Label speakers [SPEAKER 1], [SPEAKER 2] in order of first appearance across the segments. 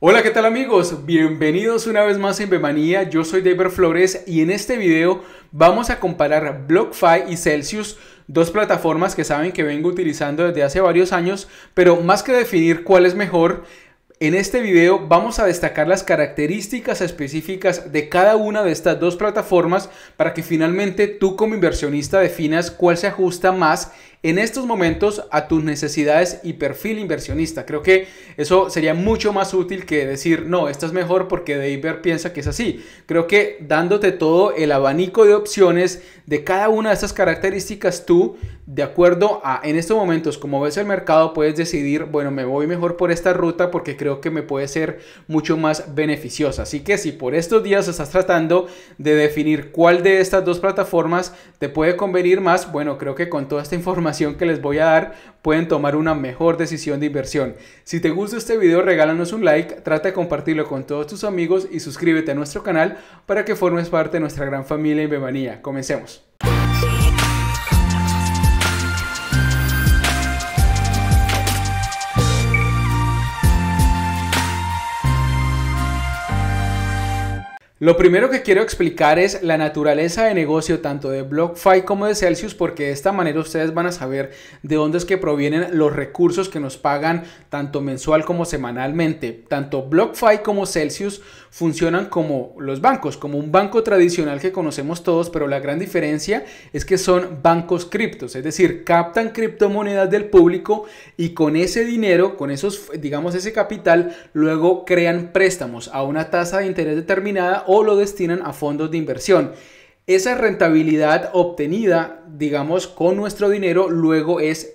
[SPEAKER 1] Hola, ¿qué tal amigos? Bienvenidos una vez más en Bemanía. Yo soy David Flores y en este video vamos a comparar BlockFi y Celsius, dos plataformas que saben que vengo utilizando desde hace varios años, pero más que definir cuál es mejor, en este video vamos a destacar las características específicas de cada una de estas dos plataformas para que finalmente tú como inversionista definas cuál se ajusta más en estos momentos a tus necesidades y perfil inversionista. Creo que eso sería mucho más útil que decir, no, esta es mejor porque David piensa que es así. Creo que dándote todo el abanico de opciones de cada una de estas características, tú, de acuerdo a en estos momentos, como ves el mercado, puedes decidir, bueno, me voy mejor por esta ruta porque creo que me puede ser mucho más beneficiosa. Así que si por estos días estás tratando de definir cuál de estas dos plataformas te puede convenir más, bueno, creo que con toda esta información, que les voy a dar pueden tomar una mejor decisión de inversión. Si te gusta este video regálanos un like, trata de compartirlo con todos tus amigos y suscríbete a nuestro canal para que formes parte de nuestra gran familia bebanía Comencemos. Lo primero que quiero explicar es la naturaleza de negocio tanto de BlockFi como de Celsius porque de esta manera ustedes van a saber de dónde es que provienen los recursos que nos pagan tanto mensual como semanalmente. Tanto BlockFi como Celsius funcionan como los bancos, como un banco tradicional que conocemos todos, pero la gran diferencia es que son bancos criptos, es decir, captan criptomonedas del público y con ese dinero, con esos, digamos, ese capital, luego crean préstamos a una tasa de interés determinada o lo destinan a fondos de inversión. Esa rentabilidad obtenida, digamos, con nuestro dinero luego es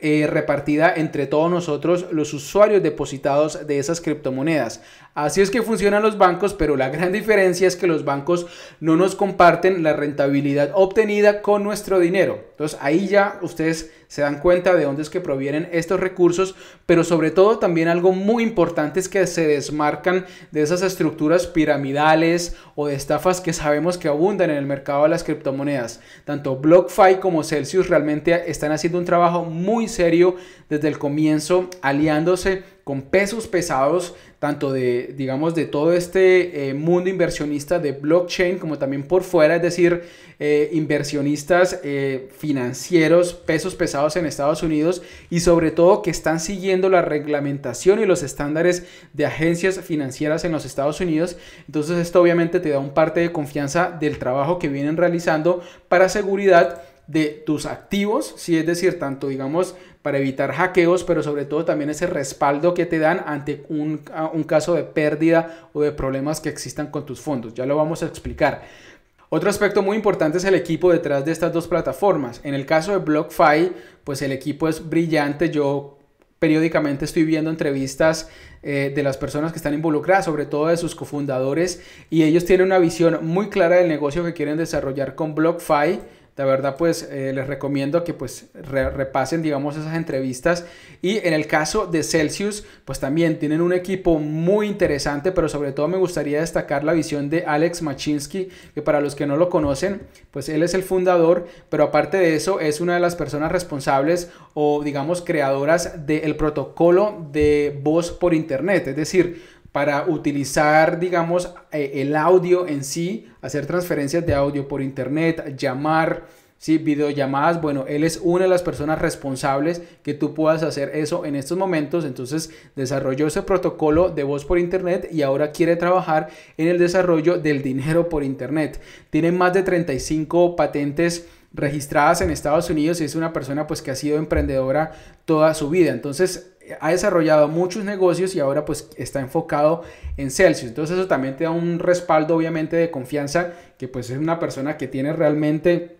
[SPEAKER 1] eh, repartida entre todos nosotros los usuarios depositados de esas criptomonedas. Así es que funcionan los bancos, pero la gran diferencia es que los bancos no nos comparten la rentabilidad obtenida con nuestro dinero. Entonces ahí ya ustedes se dan cuenta de dónde es que provienen estos recursos, pero sobre todo también algo muy importante es que se desmarcan de esas estructuras piramidales o de estafas que sabemos que abundan en el mercado de las criptomonedas. Tanto BlockFi como Celsius realmente están haciendo un trabajo muy serio desde el comienzo, aliándose con pesos pesados tanto de, digamos, de todo este eh, mundo inversionista de blockchain como también por fuera, es decir, eh, inversionistas eh, financieros, pesos pesados en Estados Unidos y sobre todo que están siguiendo la reglamentación y los estándares de agencias financieras en los Estados Unidos. Entonces esto obviamente te da un parte de confianza del trabajo que vienen realizando para seguridad de tus activos, si es decir, tanto digamos para evitar hackeos, pero sobre todo también ese respaldo que te dan ante un, caso de pérdida o de problemas que existan con tus fondos. Ya lo vamos a explicar. Otro aspecto muy importante es el equipo detrás de estas dos plataformas. En el caso de BlockFi, pues el equipo es brillante. Yo periódicamente estoy viendo entrevistas eh, de las personas que están involucradas, sobre todo de sus cofundadores, y ellos tienen una visión muy clara del negocio que quieren desarrollar con BlockFi la verdad, pues eh, les recomiendo que pues repasen, digamos, esas entrevistas. Y en el caso de Celsius, pues también tienen un equipo muy interesante, pero sobre todo me gustaría destacar la visión de Alex Machinsky, que para los que no lo conocen, pues él es el fundador, pero aparte de eso es una de las personas responsables o digamos creadoras del protocolo de voz por internet. Es decir, para utilizar, digamos, eh, el audio en sí, hacer transferencias de audio por internet, llamar, ¿sí? videollamadas. Bueno, él es una de las personas responsables que tú puedas hacer eso en estos momentos. Entonces desarrolló ese protocolo de voz por internet y ahora quiere trabajar en el desarrollo del dinero por internet. Tiene más de 35 patentes registradas en Estados Unidos y es una persona pues que ha sido emprendedora toda su vida. Entonces ha desarrollado muchos negocios y ahora pues está enfocado en Celsius. Entonces eso también te da un respaldo obviamente de confianza que pues es una persona que tiene realmente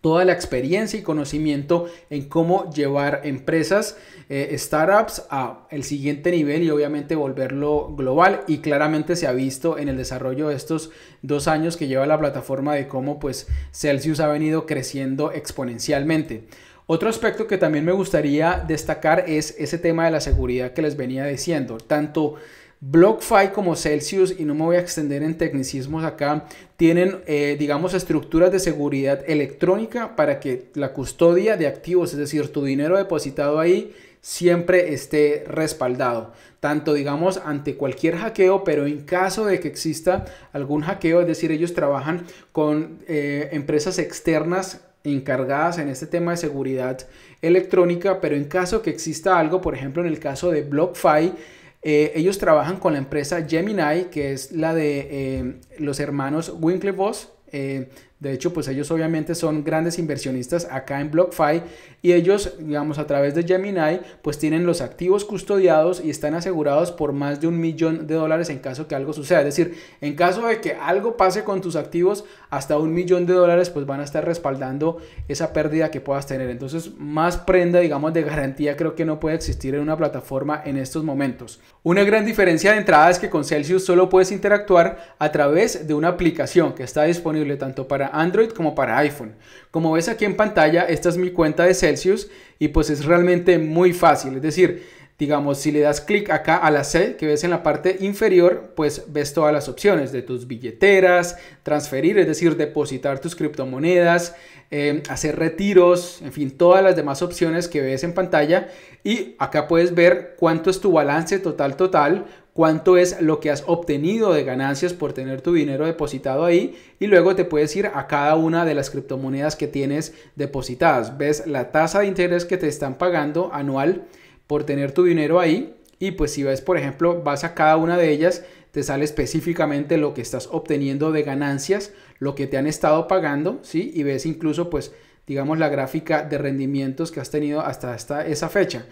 [SPEAKER 1] toda la experiencia y conocimiento en cómo llevar empresas, eh, startups a el siguiente nivel y obviamente volverlo global y claramente se ha visto en el desarrollo de estos dos años que lleva la plataforma de cómo pues Celsius ha venido creciendo exponencialmente. Otro aspecto que también me gustaría destacar es ese tema de la seguridad que les venía diciendo. Tanto BlockFi como Celsius, y no me voy a extender en tecnicismos acá, tienen, eh, digamos, estructuras de seguridad electrónica para que la custodia de activos, es decir, tu dinero depositado ahí, siempre esté respaldado, tanto digamos ante cualquier hackeo, pero en caso de que exista algún hackeo, es decir, ellos trabajan con eh, empresas externas encargadas en este tema de seguridad electrónica, pero en caso que exista algo, por ejemplo en el caso de BlockFi, eh, ellos trabajan con la empresa Gemini, que es la de eh, los hermanos Winklevoss, eh, de hecho, pues ellos obviamente son grandes inversionistas acá en BlockFi y ellos, digamos, a través de Gemini, pues tienen los activos custodiados y están asegurados por más de un millón de dólares en caso que algo suceda. Es decir, en caso de que algo pase con tus activos, hasta un millón de dólares pues van a estar respaldando esa pérdida que puedas tener. Entonces, más prenda, digamos, de garantía creo que no puede existir en una plataforma en estos momentos. Una gran diferencia de entrada es que con Celsius solo puedes interactuar a través de una aplicación que está disponible tanto para Android como para iPhone. Como ves aquí en pantalla, esta es mi cuenta de Celsius y pues es realmente muy fácil. Es decir, Digamos, si le das clic acá a la C que ves en la parte inferior, pues ves todas las opciones de tus billeteras, transferir, es decir, depositar tus criptomonedas, em, hacer retiros, en fin, todas las demás opciones que ves en pantalla. Y acá puedes ver cuánto es tu balance total total, cuánto es lo que has obtenido de ganancias por tener tu dinero depositado ahí y luego te puedes ir a cada una de las criptomonedas que tienes depositadas. Ves la tasa de interés que te están pagando anual por tener tu dinero ahí. Y pues si ves, por ejemplo, vas a cada una de ellas, te sale específicamente lo que estás obteniendo de ganancias, lo que te han estado pagando, ¿sí? Y ves incluso, pues, digamos, la gráfica de rendimientos que has tenido hasta hasta esa fecha.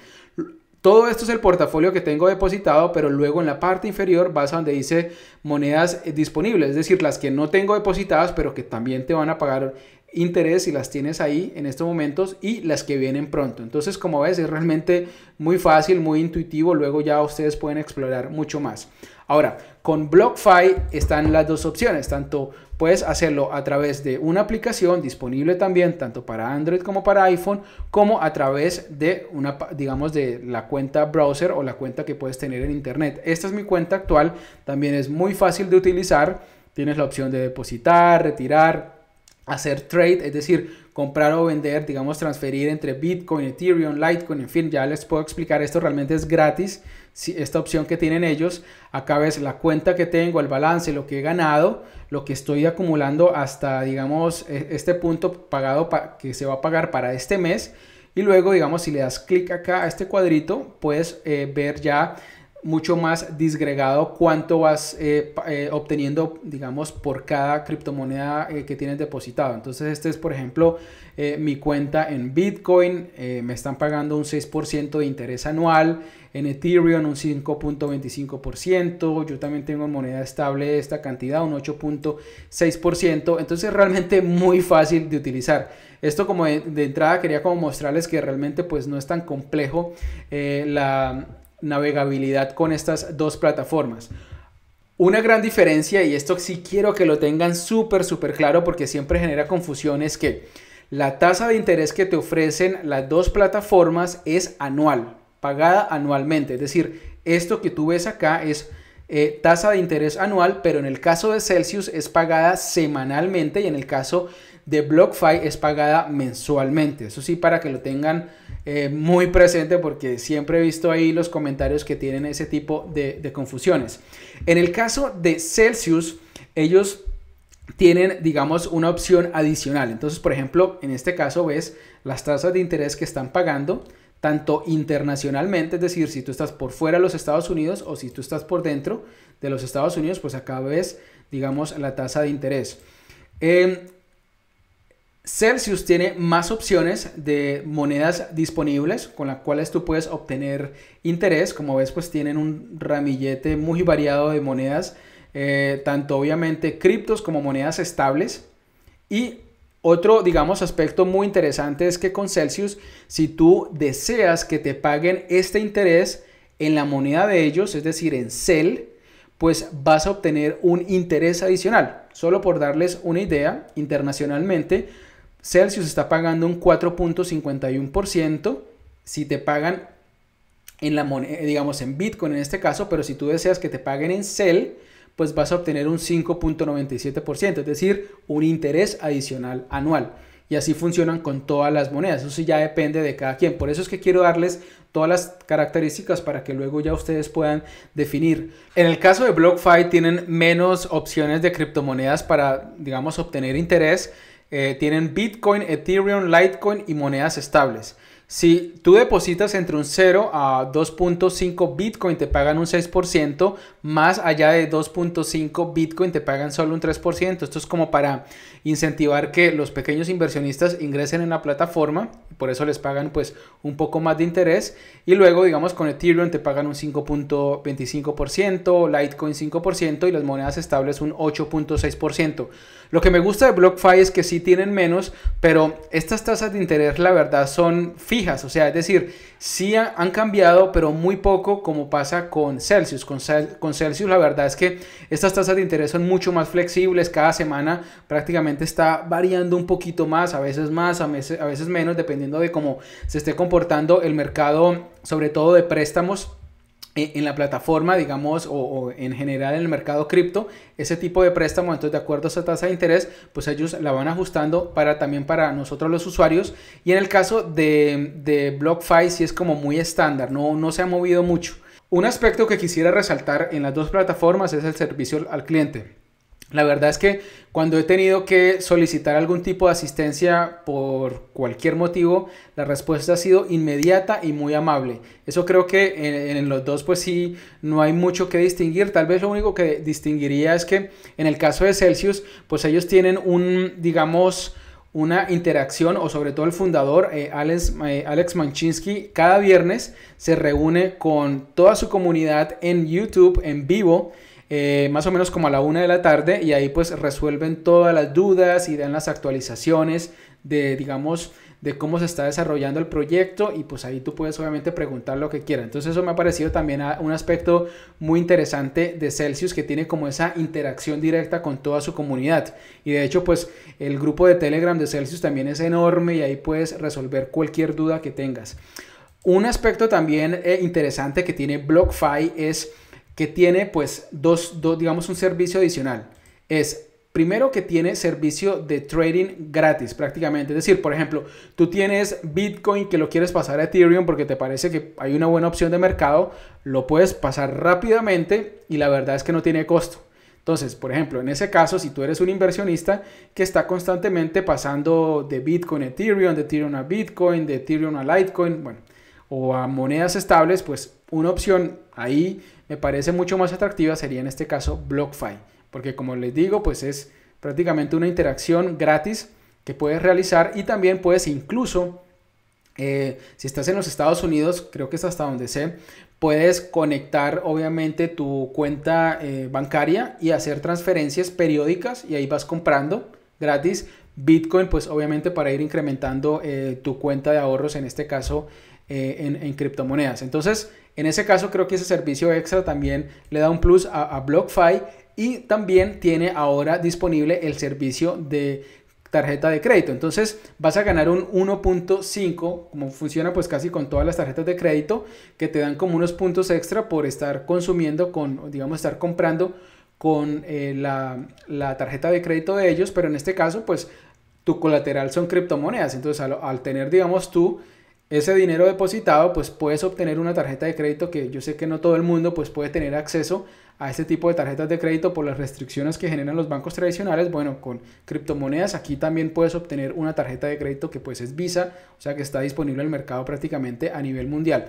[SPEAKER 1] Todo esto es el portafolio que tengo depositado, pero luego en la parte inferior vas a donde dice monedas eh, disponibles, es decir, las que no tengo depositadas, pero que también te van a pagar interés si las tienes ahí en estos momentos y las que vienen pronto. Entonces, como ves, es realmente muy fácil, muy intuitivo, luego ya ustedes pueden explorar mucho más. Ahora, con BlockFi están las dos opciones, tanto puedes hacerlo a través de una aplicación disponible también tanto para Android como para iPhone, como a través de una digamos de la cuenta browser o la cuenta que puedes tener en internet. Esta es mi cuenta actual, también es muy fácil de utilizar, tienes la opción de depositar, retirar, hacer trade, es decir, comprar o vender, digamos transferir entre Bitcoin, Ethereum, Litecoin, en fin, ya les puedo explicar, esto realmente es gratis esta opción que tienen ellos. Acá ves la cuenta que tengo, el balance, lo que he ganado, lo que estoy acumulando hasta, digamos, e, este punto pagado que se va a pagar para este mes. Y luego, digamos, si le das clic acá a este cuadrito, puedes eh, ver ya mucho más disgregado cuánto vas eh, eh, obteniendo, digamos, por cada criptomoneda eh, que tienes depositado. Entonces, este es, por ejemplo, mi cuenta en Bitcoin, me están pagando un 6% de interés anual, en Ethereum un 5.25%, yo también tengo en moneda estable esta cantidad, un 8.6%, entonces realmente muy fácil de utilizar. Esto como de, de, entrada quería como mostrarles que realmente pues no es tan complejo la navegabilidad con estas dos plataformas. Una gran diferencia, y esto sí quiero que lo tengan súper, súper claro porque siempre genera confusión, es que la tasa de interés que te ofrecen las dos plataformas es anual, pagada anualmente. Es decir, esto que tú ves acá es eh, tasa de interés anual, pero en el caso de Celsius es pagada semanalmente y en el caso de BlockFi es pagada mensualmente. Eso sí, para que lo tengan eh, muy presente porque siempre he visto ahí los comentarios que tienen ese tipo de, confusiones. En el caso de Celsius, ellos tienen, digamos, una opción adicional. Entonces, por ejemplo, en este caso ves las tasas de interés que están pagando tanto internacionalmente, es decir, si tú estás por fuera de los Estados Unidos o si tú estás por dentro de los Estados Unidos, pues acá ves, digamos, la tasa de interés. Em, Celsius tiene más opciones de monedas disponibles con las cuales tú puedes obtener interés. Como ves, pues tienen un ramillete muy variado de monedas, eh, tanto obviamente criptos como monedas estables. Y otro, digamos, aspecto muy interesante es que con Celsius, si tú deseas que te paguen este interés en la moneda de ellos, es decir, en CEL, pues vas a obtener un interés adicional. Solo por darles una idea, internacionalmente, Celsius está pagando un 4.51%. Si te pagan en la moneda, digamos en Bitcoin en este caso, pero si tú deseas que te paguen en Cel, pues vas a obtener un 5.97%, es decir, un interés adicional anual. Y así funcionan con todas las monedas. Eso sí ya depende de cada quien. Por eso es que quiero darles todas las características para que luego ya ustedes puedan definir. En el caso de BlockFi tienen menos opciones de criptomonedas para, digamos, obtener interés eh, tienen Bitcoin, Ethereum, Litecoin y monedas estables. Si tú depositas entre un 0 a 2.5 Bitcoin te pagan un 6%, más allá de 2.5 Bitcoin te pagan solo un 3%. Esto es como para incentivar que los pequeños inversionistas ingresen en la plataforma, por eso les pagan pues un poco más de interés y luego digamos con Ethereum te pagan un 5.25%, Litecoin 5% y las monedas estables un 8.6%. Lo que me gusta de BlockFi es que sí tienen menos, pero estas tasas de interés la verdad son fijas o sea, es decir, sí han cambiado, pero muy poco como pasa con Celsius. Con, Celsius la verdad es que estas tasas de interés son mucho más flexibles, cada semana prácticamente está variando un poquito más, a veces más, a veces menos, dependiendo de cómo se esté comportando el mercado, sobre todo de préstamos eh, en la plataforma, digamos, o, en general en el mercado cripto, ese tipo de préstamo entonces de acuerdo a esa tasa de interés, pues ellos la van ajustando para también para nosotros los usuarios. Y en el caso de, de BlockFi sí es como muy estándar, no, no se ha movido mucho. Un aspecto que quisiera resaltar en las dos plataformas es el servicio al cliente. La verdad es que cuando he tenido que solicitar algún tipo de asistencia por cualquier motivo, la respuesta ha sido inmediata y muy amable. Eso creo que en, los dos pues sí, no hay mucho que distinguir. Tal vez lo único que distinguiría es que en el caso de Celsius, pues ellos tienen un, digamos, una interacción o sobre todo el fundador eh, Alex, eh, Alex Manchinsky cada viernes se reúne con toda su comunidad en YouTube en vivo eh, más o menos como a la una de la tarde y ahí pues resuelven todas las dudas y dan las actualizaciones de, digamos, de cómo se está desarrollando el proyecto y pues ahí tú puedes obviamente preguntar lo que quieras. Entonces eso me ha parecido también un aspecto muy interesante de Celsius que tiene como esa interacción directa con toda su comunidad. Y de hecho pues el grupo de Telegram de Celsius también es enorme y ahí puedes resolver cualquier duda que tengas. Un aspecto también eh, interesante que tiene BlockFi es que tiene pues dos, dos, digamos, un servicio adicional. Es primero que tiene servicio de trading gratis prácticamente. Es decir, por ejemplo, tú tienes Bitcoin que lo quieres pasar a Ethereum porque te parece que hay una buena opción de mercado, lo puedes pasar rápidamente y la verdad es que no tiene costo. Entonces, por ejemplo, en ese caso, si tú eres un inversionista que está constantemente pasando de Bitcoin a Ethereum, de Ethereum a Bitcoin, de Ethereum a Litecoin, bueno, o a monedas estables, pues una opción ahí me parece mucho más atractiva sería en este caso BlockFi, porque como les digo, pues es prácticamente una interacción gratis que puedes realizar y también puedes incluso, eh, si estás en los Estados Unidos, creo que es hasta donde sé, puedes conectar obviamente tu cuenta eh, bancaria y hacer transferencias periódicas y ahí vas comprando gratis Bitcoin, pues obviamente para ir incrementando eh, tu cuenta de ahorros, en este caso en criptomonedas. Entonces, en ese caso creo que ese servicio extra también le da un plus a, BlockFi y también tiene ahora disponible el servicio de tarjeta de crédito. Entonces vas a ganar un 1.5, como funciona pues casi con todas las tarjetas de crédito, que te dan como unos puntos extra por estar consumiendo con, digamos, estar comprando con eh, la, tarjeta de crédito de ellos, pero en este caso pues tu colateral son criptomonedas. Entonces al, al tener, digamos, tú ese dinero depositado, pues puedes obtener una tarjeta de crédito que yo sé que no todo el mundo pues puede tener acceso a este tipo de tarjetas de crédito por las restricciones que generan los bancos tradicionales. Bueno, con criptomonedas aquí también puedes obtener una tarjeta de crédito que pues es Visa, o sea que está disponible en el mercado prácticamente a nivel mundial.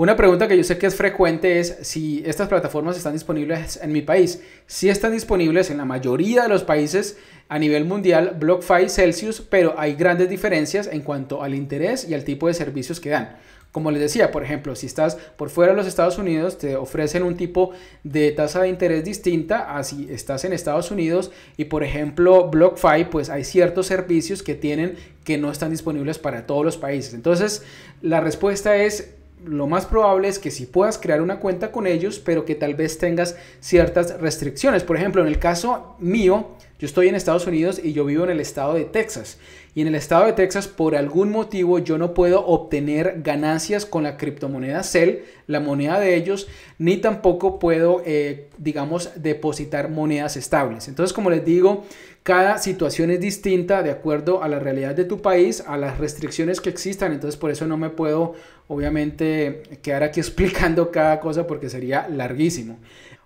[SPEAKER 1] Una pregunta que yo sé que es frecuente es si estas plataformas están disponibles en mi país. Si están disponibles en la mayoría de los países a nivel mundial, BlockFi, Celsius, pero hay grandes diferencias en cuanto al interés y al tipo de servicios que dan. Como les decía, por ejemplo, si estás por fuera de los Estados Unidos, te ofrecen un tipo de tasa de interés distinta a si estás en Estados Unidos. Y por ejemplo, BlockFi, pues hay ciertos servicios que tienen que no están disponibles para todos los países. Entonces, la respuesta es lo más probable es que si puedas crear una cuenta con ellos, pero que tal vez tengas ciertas restricciones. Por ejemplo, en el caso mío, yo estoy en Estados Unidos y yo vivo en el estado de Texas. Y en el estado de Texas, por algún motivo, yo no puedo obtener ganancias con la criptomoneda CEL, la moneda de ellos, ni tampoco puedo, eh, digamos, depositar monedas estables. Entonces, como les digo, cada situación es distinta de acuerdo a la realidad de tu país, a las restricciones que existan. Entonces, por eso no me puedo obviamente quedar aquí explicando cada cosa porque sería larguísimo.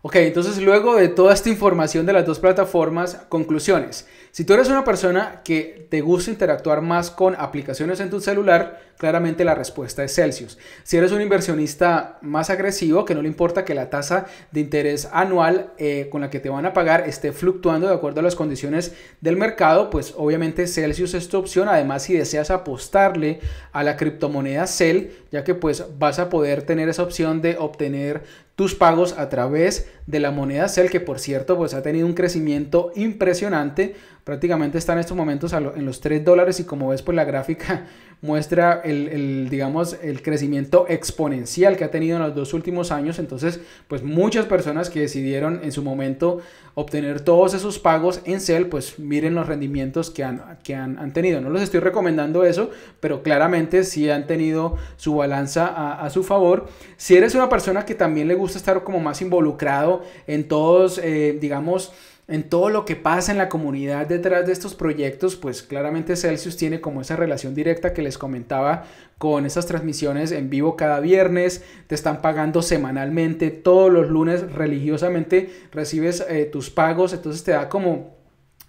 [SPEAKER 1] Ok, entonces luego de toda esta información de las dos plataformas, conclusiones. Si tú eres una persona que te gusta interactuar más con aplicaciones en tu celular, Claramente la respuesta es Celsius. Si eres un inversionista más agresivo, que no le importa que la tasa de interés anual eh, con la que te van a pagar esté fluctuando de acuerdo a las condiciones del mercado, pues obviamente Celsius es tu opción. Además, si deseas apostarle a la criptomoneda Cel, ya que pues vas a poder tener esa opción de obtener tus pagos a través de la moneda Cel, que por cierto pues ha tenido un crecimiento impresionante prácticamente está en estos momentos en los 3 dólares y como ves pues la gráfica muestra el, digamos el crecimiento exponencial que ha tenido en los dos últimos años entonces pues muchas personas que decidieron en su momento obtener todos esos pagos en cel pues miren los rendimientos que han, que han, tenido no los estoy recomendando eso pero claramente si sí han tenido su balanza a, su favor si eres una persona que también le gusta estar como más involucrado en todos eh, digamos en todo lo que pasa en la comunidad detrás de estos proyectos, pues claramente Celsius tiene como esa relación directa que les comentaba con esas transmisiones en vivo cada viernes, te están pagando semanalmente, todos los lunes religiosamente recibes eh, tus pagos, entonces te da como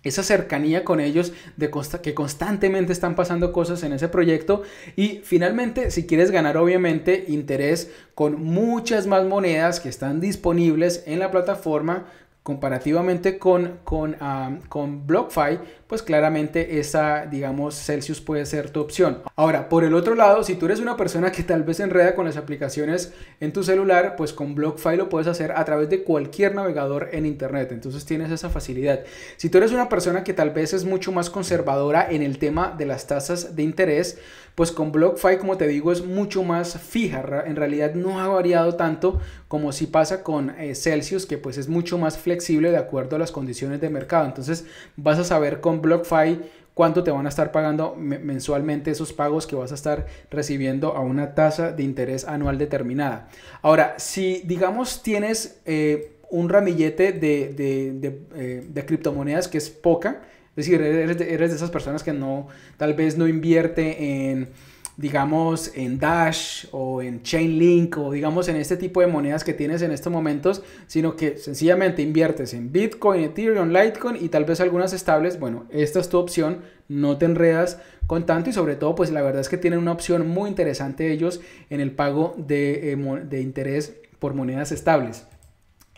[SPEAKER 1] esa cercanía con ellos de que constantemente están pasando cosas en ese proyecto y finalmente si quieres ganar obviamente interés con muchas más monedas que están disponibles en la plataforma comparativamente con, con, ah, con BlockFi, pues claramente esa, digamos, Celsius puede ser tu opción. Ahora, por el otro lado, si tú eres una persona que tal vez enreda con las aplicaciones en tu celular, pues con BlockFi lo puedes hacer a través de cualquier navegador en Internet. Entonces tienes esa facilidad. Si tú eres una persona que tal vez es mucho más conservadora en el tema de las tasas de interés, pues con BlockFi, como te digo, es mucho más fija. En realidad no ha variado tanto como si pasa con eh, Celsius, que pues es mucho más flexible de acuerdo a las condiciones de mercado. Entonces vas a saber cómo BlockFi cuánto te van a estar pagando mensualmente esos pagos que vas a estar recibiendo a una tasa de interés anual determinada. Ahora, si digamos tienes eh, un ramillete eh, de, criptomonedas que es poca, es decir, eres de esas personas que no, tal vez no invierte en digamos, en Dash o en Chainlink o digamos en este tipo de monedas que tienes en estos momentos, sino que sencillamente inviertes en Bitcoin, Ethereum, Litecoin y tal vez algunas estables, bueno, esta es tu opción, no te enredas con tanto y sobre todo pues la verdad es que tienen una opción muy interesante ellos en el pago de, eh, interés por monedas estables.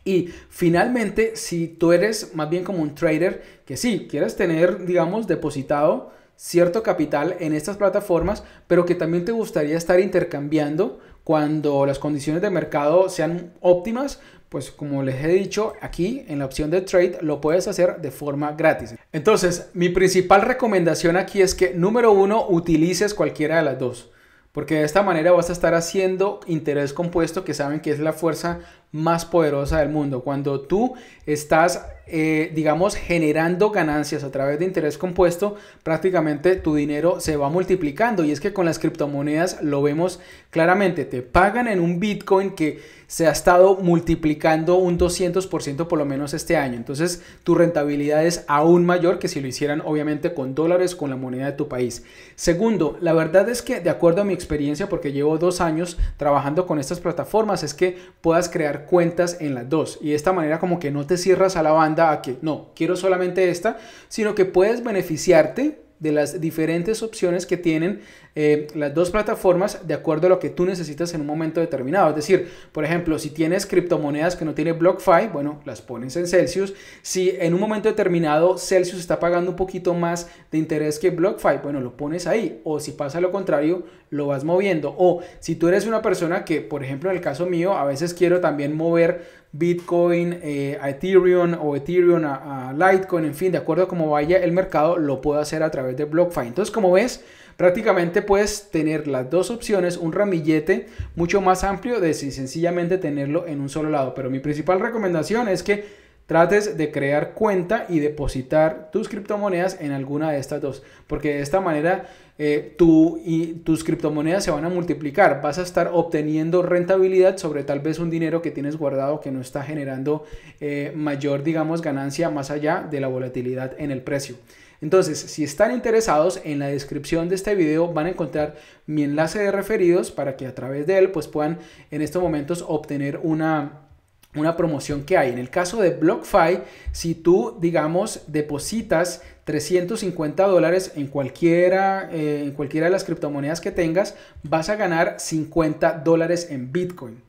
[SPEAKER 1] Y finalmente, si tú eres más bien como un trader, que sí, quieres tener, digamos, depositado cierto capital en estas plataformas, pero que también te gustaría estar intercambiando cuando las condiciones de mercado sean óptimas, pues como les he dicho aquí en la opción de trade lo puedes hacer de forma gratis. Entonces, mi principal recomendación aquí es que número uno, utilices cualquiera de las dos. Porque de esta manera vas a estar haciendo interés compuesto, que saben que es la fuerza más poderosa del mundo. Cuando tú estás, eh, digamos, generando ganancias a través de interés compuesto, prácticamente tu dinero se va multiplicando. Y es que con las criptomonedas lo vemos claramente. Te pagan en un Bitcoin que se ha estado multiplicando un 200% por lo menos este año. Entonces tu rentabilidad es aún mayor que si lo hicieran obviamente con dólares, con la moneda de tu país. Segundo, la verdad es que de acuerdo a mi experiencia, porque llevo dos años trabajando con estas plataformas, es que puedas crear cuentas en las dos. Y de esta manera como que no te cierras a la banda a que no, quiero solamente esta, sino que puedes beneficiarte de las diferentes opciones que tienen eh, las dos plataformas de acuerdo a lo que tú necesitas en un momento determinado. Es decir, por ejemplo, si tienes criptomonedas que no tiene BlockFi, bueno, las pones en Celsius. Si en un momento determinado Celsius está pagando un poquito más de interés que BlockFi, bueno, lo pones ahí. O si pasa lo contrario, lo vas moviendo. O si tú eres una persona que, por ejemplo, en el caso mío, a veces quiero también mover Bitcoin a eh, Ethereum o Ethereum a, a, Litecoin, en fin, de acuerdo a cómo vaya el mercado, lo puedo hacer a través de BlockFi. Entonces, como ves, prácticamente puedes tener las dos opciones, un ramillete mucho más amplio de si sencillamente tenerlo en un solo lado. Pero mi principal recomendación es que trates de crear cuenta y depositar tus criptomonedas en alguna de estas dos, porque de esta manera eh, y tus criptomonedas se van a multiplicar, vas a estar obteniendo rentabilidad sobre tal vez un dinero que tienes guardado que no está generando eh, mayor, digamos, ganancia más allá de la volatilidad en el precio. Entonces, si están interesados, en la descripción de este video van a encontrar mi enlace de referidos para que a través de él pues puedan en estos momentos obtener una una promoción que hay. En el caso de BlockFi, si tú, digamos, depositas 350 dólares en cualquiera, eh, en cualquiera de las criptomonedas que tengas, vas a ganar 50 dólares en Bitcoin.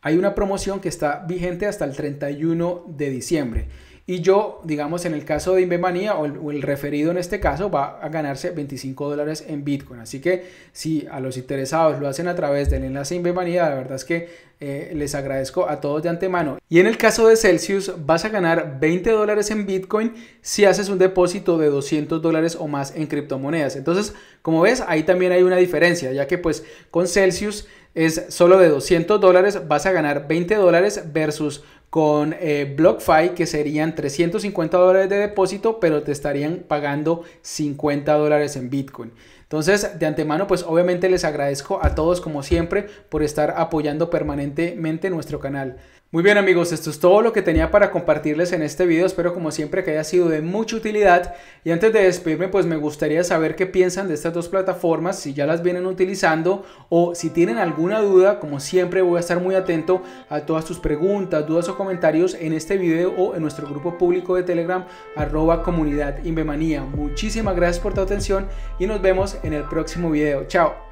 [SPEAKER 1] Hay una promoción que está vigente hasta el 31 de diciembre. Y yo, digamos, en el caso de Invemanía o el, referido en este caso, va a ganarse 25 dólares en Bitcoin. Así que si a los interesados lo hacen a través del enlace Invemanía, la verdad es que eh, les agradezco a todos de antemano. Y en el caso de Celsius, vas a ganar 20 dólares en Bitcoin si haces un depósito de 200 dólares o más en criptomonedas. Entonces, como ves, ahí también hay una diferencia, ya que pues con Celsius es solo de 200 dólares, vas a ganar 20 dólares versus con eh, BlockFi, que serían 350 dólares de depósito, pero te estarían pagando 50 dólares en Bitcoin. Entonces, de antemano, pues obviamente les agradezco a todos, como siempre, por estar apoyando permanentemente nuestro canal. Muy bien amigos, esto es todo lo que tenía para compartirles en este video, espero como siempre que haya sido de mucha utilidad y antes de despedirme pues me gustaría saber qué piensan de estas dos plataformas, si ya las vienen utilizando o si tienen alguna duda, como siempre voy a estar muy atento a todas sus preguntas, dudas o comentarios en este video o en nuestro grupo público de Telegram arroba comunidad Inbemanía. Muchísimas gracias por tu atención y nos vemos en el próximo video, chao.